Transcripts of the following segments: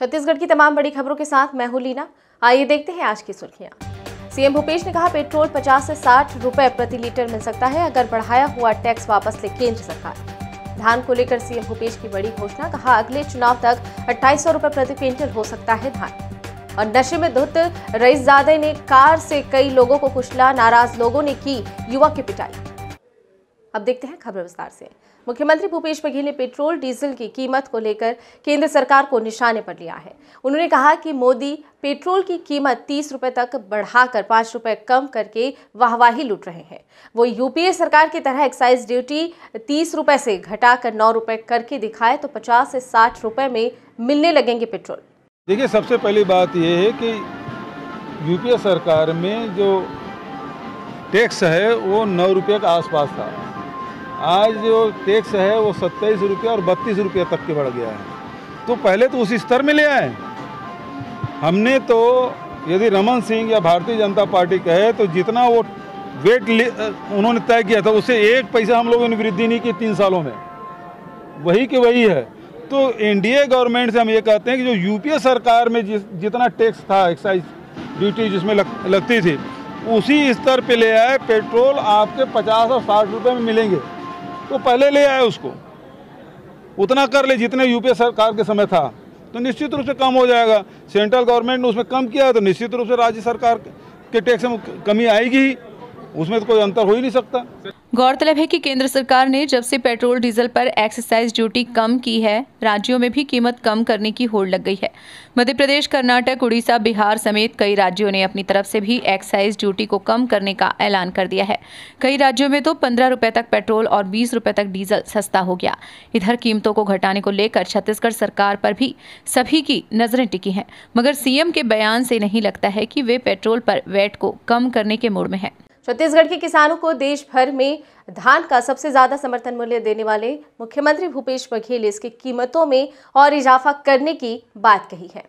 छत्तीसगढ़ की तमाम बड़ी खबरों के साथ मैं हूं लीना आइए देखते हैं आज की सुर्खियां सीएम भूपेश ने कहा पेट्रोल 50 से 60 रुपए प्रति लीटर मिल सकता है अगर बढ़ाया हुआ टैक्स वापस ले केंद्र सरकार धान को लेकर सीएम भूपेश की बड़ी घोषणा कहा अगले चुनाव तक अट्ठाईस सौ प्रति क्विंटल हो सकता है धान और नशे में धुत रईस जादे ने कार से कई लोगों को कुचला नाराज लोगों ने की युवक की पिटाई अब देखते हैं खबर विस्तार से मुख्यमंत्री भूपेश बघेल ने पेट्रोल डीजल की कीमत को लेकर केंद्र सरकार को निशाने पर लिया है उन्होंने कहा कि मोदी पेट्रोल की कीमत तीस रुपए तक बढ़ाकर पांच रुपए कम करके वाहवाही लूट रहे हैं वो यूपीए सरकार की तरह एक्साइज ड्यूटी तीस रुपए से घटाकर नौ रुपए करके दिखाए तो पचास से साठ रुपए में मिलने लगेंगे पेट्रोल देखिए सबसे पहली बात यह है कि यूपीए सरकार में जो टैक्स है वो नौ रुपये के आसपास था आज जो टैक्स है वो सत्ताईस रुपये और बत्तीस रुपये तक के बढ़ गया है तो पहले तो उसी स्तर में ले आए हमने तो यदि रमन सिंह या भारतीय जनता पार्टी कहे तो जितना वो वेट उन्होंने तय किया था उससे एक पैसा हम लोगों ने वृद्धि नहीं की तीन सालों में वही के वही है तो एनडीए गवर्नमेंट से हम ये कहते हैं कि जो यूपीए सरकार में जिस जितना टैक्स था एक्साइज ड्यूटी जिसमें लग, लगती थी उसी स्तर पे ले आए पेट्रोल आपके 50 और 60 रुपए में मिलेंगे वो पहले ले आए उसको उतना कर ले जितने यूपीए सरकार के समय था तो निश्चित रूप से कम हो जाएगा सेंट्रल गवर्नमेंट ने उसमें कम किया है तो निश्चित रूप से राज्य सरकार के टैक्स में कमी आएगी उसमें तो कोई अंतर हो ही नहीं सकता गौरतलब है कि केंद्र सरकार ने जब से पेट्रोल डीजल पर एक्साइज ड्यूटी कम की है राज्यों में भी कीमत कम करने की होड़ लग गई है मध्य प्रदेश कर्नाटक उड़ीसा बिहार समेत कई राज्यों ने अपनी तरफ से भी एक्साइज ड्यूटी को कम करने का ऐलान कर दिया है कई राज्यों में तो पंद्रह रुपए तक पेट्रोल और बीस रुपए तक डीजल सस्ता हो गया इधर कीमतों को घटाने को लेकर छत्तीसगढ़ सरकार पर भी सभी की नजरें टिकी हैं मगर सीएम के बयान से नहीं लगता है कि वे पेट्रोल पर वैट को कम करने के मूड में है छत्तीसगढ़ के किसानों को देश भर में धान का सबसे ज़्यादा समर्थन मूल्य देने वाले मुख्यमंत्री भूपेश बघेल इसकी कीमतों में और इजाफा करने की बात कही है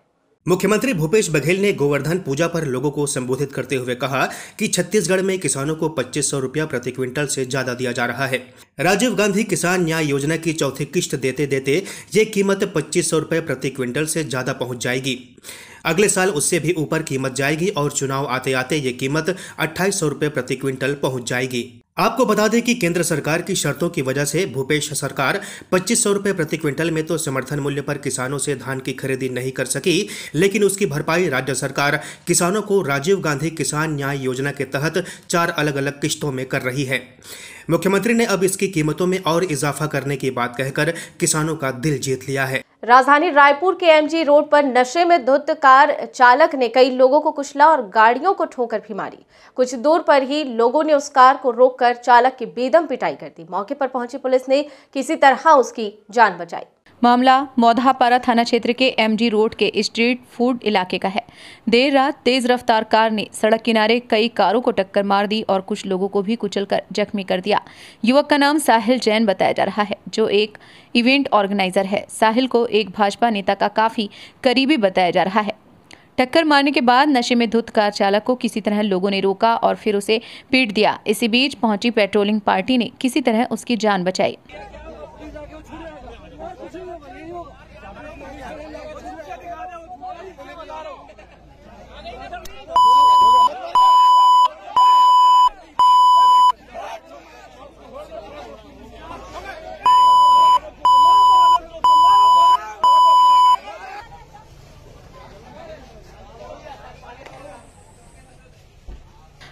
मुख्यमंत्री भूपेश बघेल ने गोवर्धन पूजा पर लोगों को संबोधित करते हुए कहा कि छत्तीसगढ़ में किसानों को पच्चीस सौ रुपया प्रति क्विंटल से ज्यादा दिया जा रहा है राजीव गांधी किसान न्याय योजना की चौथी किश्त देते देते ये कीमत पच्चीस सौ रुपये प्रति क्विंटल से ज्यादा पहुंच जाएगी अगले साल उससे भी ऊपर कीमत जाएगी और चुनाव आते आते ये कीमत अट्ठाईस सौ प्रति क्विंटल पहुंच जाएगी आपको बता दें कि केंद्र सरकार की शर्तों की वजह से भूपेश सरकार पच्चीस सौ प्रति क्विंटल में तो समर्थन मूल्य पर किसानों से धान की खरीदी नहीं कर सकी लेकिन उसकी भरपाई राज्य सरकार किसानों को राजीव गांधी किसान न्याय योजना के तहत चार अलग अलग किश्तों में कर रही है मुख्यमंत्री ने अब इसकी कीमतों में और इजाफा करने की बात कहकर किसानों का दिल जीत लिया है राजधानी रायपुर के एमजी रोड पर नशे में धुत कार चालक ने कई लोगों को कुचला और गाड़ियों को ठोकर भी मारी कुछ दूर पर ही लोगों ने उस कार को रोककर चालक की बेदम पिटाई कर दी मौके पर पहुंची पुलिस ने किसी तरह उसकी जान बचाई मामला मौधापारा थाना क्षेत्र के एमजी रोड के स्ट्रीट फूड इलाके का है देर रात तेज रफ्तार कार ने सड़क किनारे कई कारों को टक्कर मार दी और कुछ लोगों को भी कुचलकर जख्मी कर दिया युवक का नाम साहिल जैन बताया जा रहा है जो एक इवेंट ऑर्गेनाइजर है साहिल को एक भाजपा नेता का काफी करीबी बताया जा रहा है टक्कर मारने के बाद नशे में धुत कार चालक को किसी तरह लोगों ने रोका और फिर उसे पीट दिया इसी बीच पहुंची पेट्रोलिंग पार्टी ने किसी तरह उसकी जान बचाई कुछ नहीं होगा नहीं होगा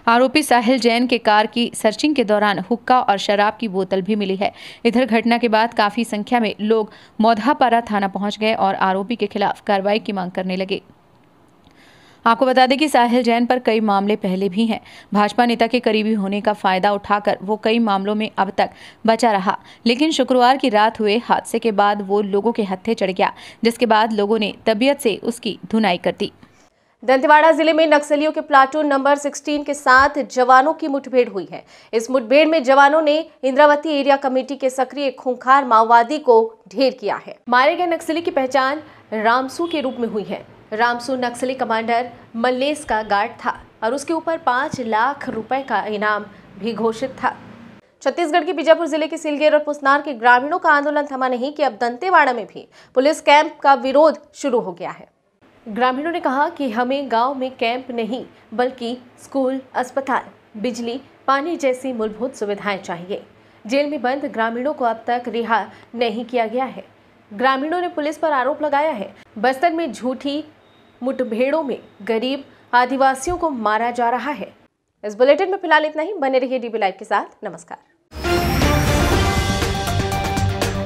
आरोपी साहिल जैन के कार की सर्चिंग के दौरान हुक्का और शराब की बोतल भी मिली है इधर घटना के बाद काफी संख्या में लोग मौधापारा थाना पहुंच गए और आरोपी के खिलाफ कार्रवाई की मांग करने लगे आपको बता दें कि साहिल जैन पर कई मामले पहले भी हैं भाजपा नेता के करीबी होने का फायदा उठाकर वो कई मामलों में अब तक बचा रहा लेकिन शुक्रवार की रात हुए हादसे के बाद वो लोगों के हत्थे चढ़ गया जिसके बाद लोगों ने तबीयत से उसकी धुनाई कर दी दंतेवाड़ा जिले में नक्सलियों के प्लाटून नंबर 16 के साथ जवानों की मुठभेड़ हुई है इस मुठभेड़ में जवानों ने इंद्रावती एरिया कमेटी के सक्रिय खूंखार माओवादी को ढेर किया है मारे गए नक्सली की पहचान रामसू के रूप में हुई है रामसू नक्सली कमांडर मल्लेस का गार्ड था और उसके ऊपर पांच लाख रुपए का इनाम भी घोषित था छत्तीसगढ़ के बीजापुर जिले के सिलगेर और पुसनार के ग्रामीणों का आंदोलन थमा नहीं कि अब दंतेवाड़ा में भी पुलिस कैंप का विरोध शुरू हो गया है ग्रामीणों ने कहा कि हमें गांव में कैंप नहीं बल्कि स्कूल अस्पताल बिजली पानी जैसी मूलभूत सुविधाएं चाहिए जेल में बंद ग्रामीणों को अब तक रिहा नहीं किया गया है ग्रामीणों ने पुलिस पर आरोप लगाया है बस्तर में झूठी मुठभेड़ों में गरीब आदिवासियों को मारा जा रहा है इस बुलेटिन में फिलहाल इतना ही बने रहिए डीबी लाइव के साथ नमस्कार